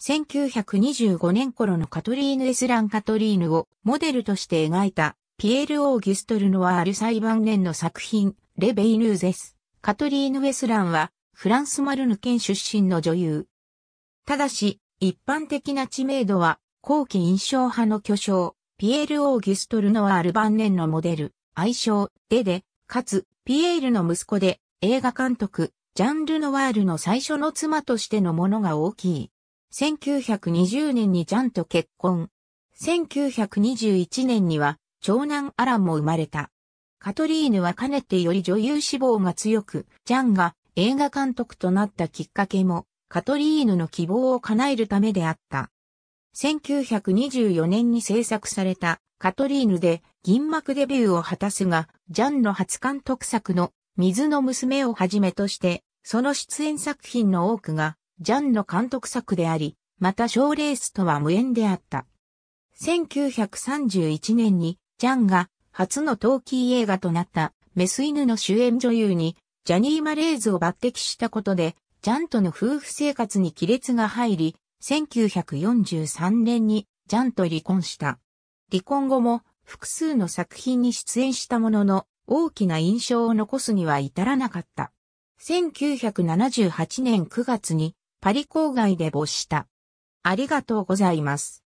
1925年頃のカトリーヌ・エスラン・カトリーヌをモデルとして描いたピエール・オーギュストル・ノワール最晩年の作品、レ・ベイヌーゼス。カトリーヌ・エスランはフランス・マルヌ県出身の女優。ただし、一般的な知名度は後期印象派の巨匠、ピエール・オーギュストル・ノワール晩年のモデル、愛称、デで、かつ、ピエールの息子で映画監督、ジャンル・ノワールの最初の妻としてのものが大きい。1920年にジャンと結婚。1921年には長男アランも生まれた。カトリーヌはかねてより女優志望が強く、ジャンが映画監督となったきっかけも、カトリーヌの希望を叶えるためであった。1924年に制作されたカトリーヌで銀幕デビューを果たすが、ジャンの初監督作の水の娘をはじめとして、その出演作品の多くがジャンの監督作であり、また賞レースとは無縁であった。1931年に、ジャンが初のトーキー映画となったメス犬の主演女優にジャニー・マレーズを抜擢したことで、ジャンとの夫婦生活に亀裂が入り、1943年にジャンと離婚した。離婚後も複数の作品に出演したものの、大きな印象を残すには至らなかった。1978年9月にパリ郊外で没した。ありがとうございます。